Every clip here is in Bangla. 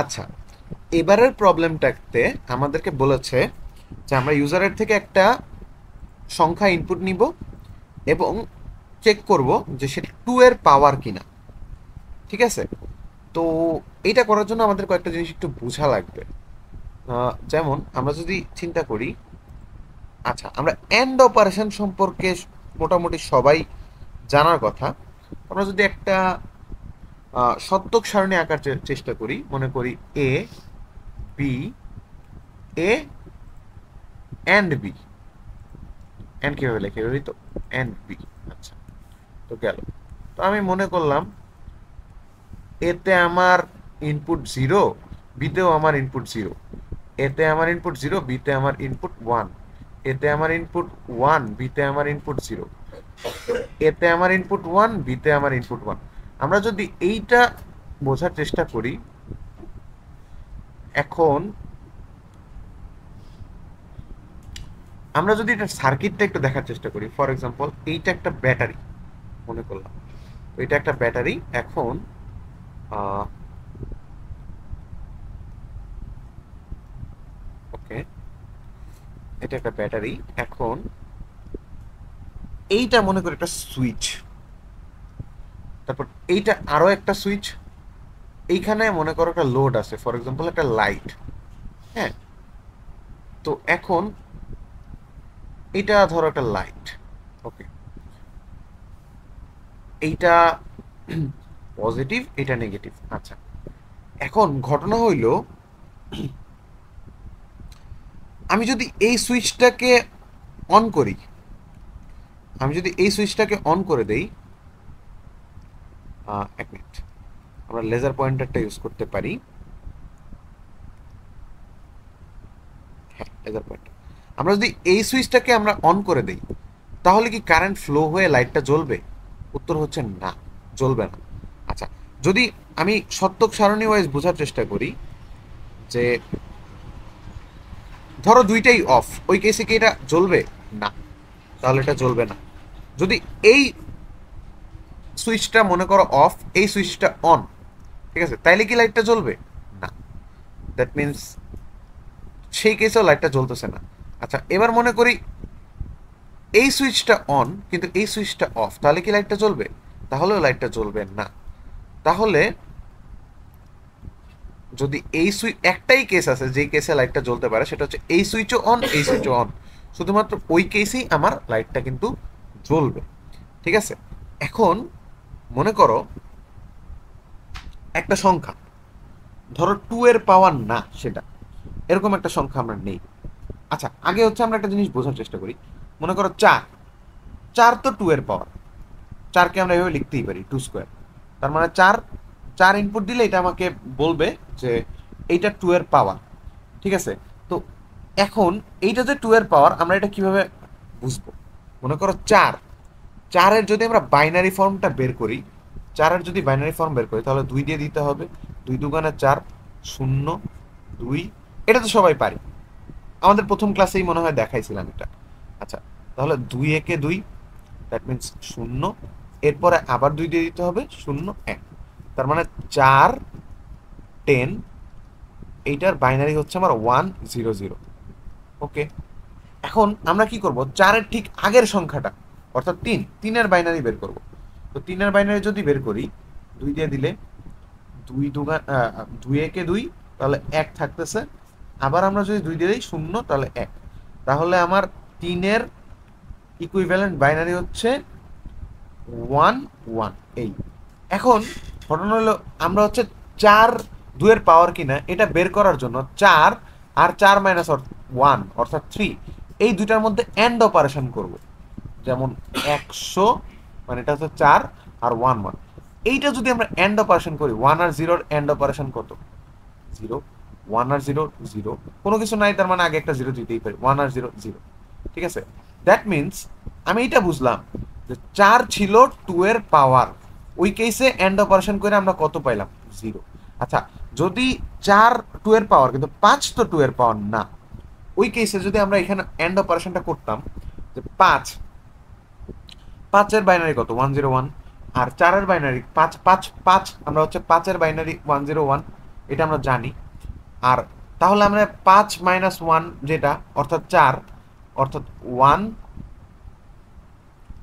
আচ্ছা এবারের প্রবলেমটাতে আমাদেরকে বলেছে যে আমরা ইউজারের থেকে একটা সংখ্যা ইনপুট নিব এবং চেক করব যে সেটা টু এর পাওয়ার কিনা ঠিক আছে তো এটা করার জন্য আমাদের কয়েকটা জিনিস একটু বোঝা লাগবে যেমন আমরা যদি চিন্তা করি আচ্ছা আমরা এন্ড অপারেশন সম্পর্কে মোটামুটি সবাই জানার কথা আমরা যদি একটা সত্যক সারণী আঁকার চেষ্টা করি মনে করি A B A and B and কীভাবে লেখে বলি তো অ্যান্ড বি আচ্ছা তো গেল তো আমি মনে করলাম এতে আমার ইনপুট জিরো বিতেও আমার ইনপুট জিরো এতে আমার ইনপুট জিরো বিতে আমার ইনপুট ওয়ান এতে আমার ইনপুট ওয়ান বিতে আমার ইনপুট জিরো এতে আমার ইনপুট ওয়ান বিতে আমার ইনপুট ওয়ান আমরা যদি এইটা বোঝার চেষ্টা করি এখন আমরা যদি এটা সার্কিটটা একটু দেখার চেষ্টা করি ফর এক্সাম্পল এইটা একটা ব্যাটারি মনে করলাম এটা একটা ব্যাটারি এখন ওকে এটা একটা ব্যাটারি এখন এইটা মনে করি একটা সুইচ তারপর এইটা আরও একটা সুইচ এইখানে মনে করো একটা লোড আছে ফর এক্সাম্পল একটা লাইট হ্যাঁ তো এখন এটা ধরো একটা লাইট ওকে এইটা পজিটিভ এটা নেগেটিভ আচ্ছা এখন ঘটনা হইল আমি যদি এই সুইচটাকে অন করি আমি যদি এই সুইচটাকে অন করে দেই এক মিনিট আমরা লেজার পয়েন্টারটা ইউজ করতে পারি হ্যাঁ লেজার আমরা যদি এই সুইচটাকে আমরা অন করে দিই তাহলে কি কারেন্ট ফ্লো হয়ে লাইটটা জ্বলবে উত্তর হচ্ছে না জ্বলবে না আচ্ছা যদি আমি সত্যক সারণী ওয়াইজ বোঝার চেষ্টা করি যে ধরো দুইটাই অফ ওই কেসে কি এটা জ্বলবে না তাহলে এটা জ্বলবে না যদি এই সুইচটা মনে করো অফ এই সুইচটা অন ঠিক আছে তাইলে কি লাইটটা জ্বলবে না দ্যাট মিনস সেই কেসেও লাইটটা জ্বলতেছে না আচ্ছা এবার মনে করি এই সুইচটা অন কিন্তু এই সুইচটা অফ তাহলে কি লাইটটা জ্বলবে তাহলেও লাইটটা জ্বলবে না তাহলে যদি এই সুইচ একটাই কেস আছে যেই কেসে লাইটটা জ্বলতে পারে সেটা হচ্ছে এই সুইচও অন এই সুইচও অন শুধুমাত্র ওই কেসেই আমার লাইটটা কিন্তু জ্বলবে ঠিক আছে এখন মনে করো একটা সংখ্যা ধরো টু এর পাওয়ার না সেটা এরকম একটা সংখ্যা আমরা নেই আচ্ছা আগে হচ্ছে আমরা একটা জিনিস বোঝার চেষ্টা করি মনে করো চার চার তো টু এর পাওয়ার চারকে আমরা এভাবে লিখতেই পারি টু স্কোয়ার তার মানে চার চার ইনপুট দিলে এটা আমাকে বলবে যে এইটা টু এর পাওয়ার ঠিক আছে তো এখন এইটা যে টু এর পাওয়ার আমরা এটা কিভাবে বুঝবো মনে করো চার চারের যদি আমরা বাইনারি ফর্মটা বের করি চারের যদি বাইনারি ফর্ম বের করি তাহলে দুই দিয়ে দিতে হবে দুই দুগানা চার শূন্য দুই এটা তো সবাই পারি আমাদের প্রথম ক্লাসেই মনে হয় দেখাইছিলাম এটা আচ্ছা তাহলে দুই একে দুই দ্যাট মিনস শূন্য এরপরে আবার দুই দিয়ে দিতে হবে শূন্য এক তার মানে চার টেন এইটার বাইনারি হচ্ছে আমার ওয়ান জিরো জিরো ওকে এখন আমরা কি করব চারের ঠিক আগের সংখ্যাটা অর্থাৎ তিন তিনের বাইনারি বের করব তো তিনের বাইনারি যদি বের করি দুই দিয়ে দিলে দুই দুগা দুই একে দুই তাহলে এক থাকতেছে আবার আমরা যদি দুই দিয়ে দিই শূন্য তাহলে এক তাহলে আমার তিনের ইকুইভ্যালেন্ট বাইনারি হচ্ছে ওয়ান ওয়ান এই এখন ঘটনা হলো আমরা হচ্ছে চার দুয়ের পাওয়ার কিনা এটা বের করার জন্য চার আর চার মাইনাস ওয়ান অর্থাৎ থ্রি এই দুইটার মধ্যে অ্যান্ড অপারেশন করবো যেমন একশো মানে এটা হচ্ছে চার আর ওয়ান ওয়ান এইটা যদি আমরা এন্ড অপারেশন করি ওয়ান আর জিরোর এন্ড অপারেশন কত জিরো ওয়ান আর জিরো জিরো কোনো কিছু নাই তার মানে আগে একটা জিরো দিতেই পারি ওয়ান আর জিরো জিরো ঠিক আছে দ্যাট মিনস আমি এটা বুঝলাম যে চার ছিল টু এর পাওয়ার ওই কেসে এন্ড অপারেশন করে আমরা কত পাইলাম জিরো আচ্ছা যদি চার টু এর পাওয়ার কিন্তু পাঁচ তো টু এর পাওয়ার না ওই কেসে যদি আমরা এখানে এন্ড অপারেশনটা করতাম যে পাঁচ পাঁচের বাইনারি কত ওয়ান জিরো ওয়ান আর চারের বাইনারি পাঁচ পাঁচ পাঁচ আমরা হচ্ছে পাঁচের বাইনারি ওয়ান জিরো ওয়ান এটা আমরা জানি আর তাহলে আমরা পাঁচ মাইনাস ওয়ান যেটা অর্থাৎ চার অর্থাৎ ওয়ান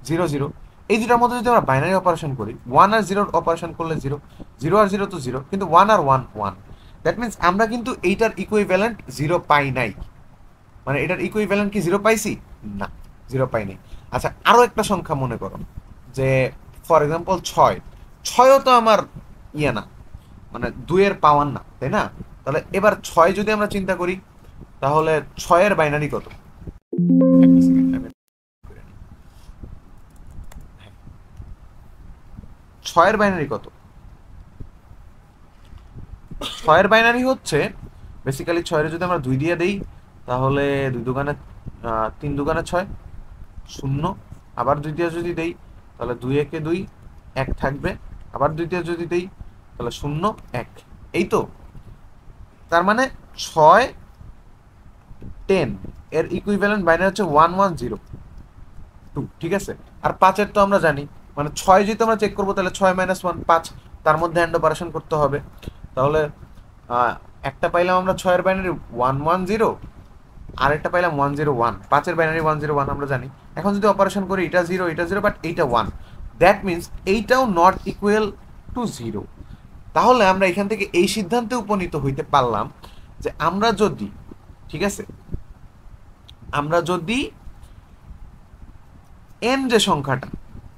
জিরো জিরো এই দুটার মধ্যে যদি আমরা বাইনারি অপারেশন করি ওয়ান আর জিরোর অপারেশন করলে জিরো জিরো আর জিরো তো জিরো কিন্তু ওয়ান আর ওয়ান ওয়ান দ্যাট মিনস আমরা কিন্তু এইটার ইকুইভ্যালেন্ট জিরো পাই নাই মানে এটার ইকুইভ্যালেন্ট কি জিরো পাইছি না জিরো পাই নাই আচ্ছা আরো একটা সংখ্যা মনে করো যে ফর এক্সাম্পল ছয় ছয়ও তো আমার ইয়ে না মানে দুয়ের পাওয়ার না তাই না তাহলে এবার ছয় যদি আমরা চিন্তা করি তাহলে ছয়ের বাইনারি কত ছয়ের বাইনারি কত ছয়ের বাইনারি হচ্ছে বেসিক্যালি ছয়ের যদি আমরা দুই দিয়ে দিই তাহলে দুই দোকানে তিন দোকানে ছয় শূন্য আবার দ্বিতীয় যদি দেই তাহলে দুই একে দুই এক থাকবে আবার দ্বিতীয় যদি দেই তাহলে শূন্য এক এই তো তার মানে ছয় টেন এর ইকুইভ্যালেন্ট বাইনারি হচ্ছে ওয়ান ওয়ান জিরো টু ঠিক আছে আর পাঁচের তো আমরা জানি মানে ছয় যদি আমরা চেক করবো তাহলে ছয় মাইনাস ওয়ান পাঁচ তার মধ্যে হ্যান্ড অপারেশন করতে হবে তাহলে একটা পাইলাম আমরা ছয়ের বাইনারি ওয়ান ওয়ান জিরো আর একটা পাইলাম ওয়ান জিরো ওয়ান পাঁচের বাইনারি ওয়ান জিরো ওয়ান আমরা জানি এখন যদি অপারেশন করি এটা জিরো এটা জিরো বাট এইটা ওয়ান দ্যাট মিনস এইটাও নট ইকুয়েল টু জিরো তাহলে আমরা এখান থেকে এই সিদ্ধান্তে উপনীত হইতে পারলাম যে আমরা যদি ঠিক আছে আমরা যদি এন যে সংখ্যাটা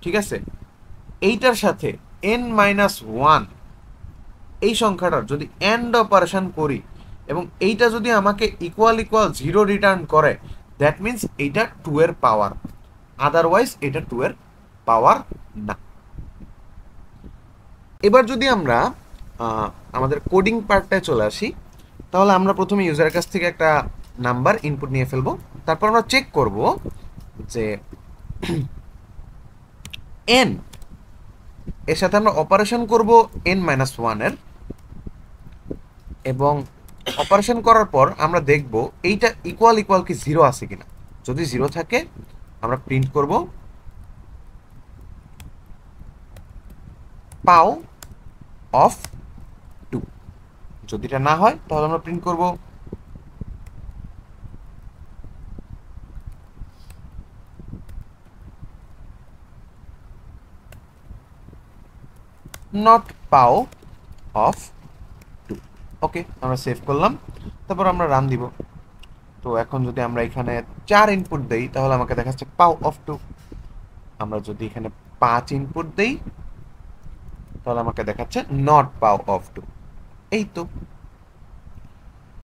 ঠিক আছে এইটার সাথে এন মাইনাস ওয়ান এই সংখ্যাটার যদি এন্ড অপারেশন করি এবং এইটা যদি আমাকে ইকুয়াল ইকুয়াল জিরো রিটার্ন করে দ্যাট মিন্স এটা টু এর পাওয়ার আদারওয়াইজ এটা টু এর পাওয়ার না এবার যদি আমরা আমাদের কোডিং পার্টটায় চলে আসি তাহলে আমরা প্রথমে ইউজারের কাছ থেকে একটা নাম্বার ইনপুট নিয়ে ফেলবো তারপর আমরা চেক করব যে এন এর সাথে আমরা অপারেশন করব এন মাইনাস ওয়ানের এবং অপারেশন করার পর আমরা দেখব এইটা ইকুয়াল ইকুয়াল কি জিরো আছে কিনা যদি জিরো থাকে আমরা প্রিন্ট করব পাও অফ টু যদি এটা না হয় তাহলে আমরা প্রিন্ট করব not পাও of ওকে আমরা সেভ করলাম তারপর আমরা রান দিব তো এখন যদি আমরা এখানে চার ইনপুট দেই তাহলে আমাকে দেখাচ্ছে পাও অফ টু আমরা যদি এখানে পাঁচ ইনপুট দেই তাহলে আমাকে দেখাচ্ছে নট পাও অফ টু এই তো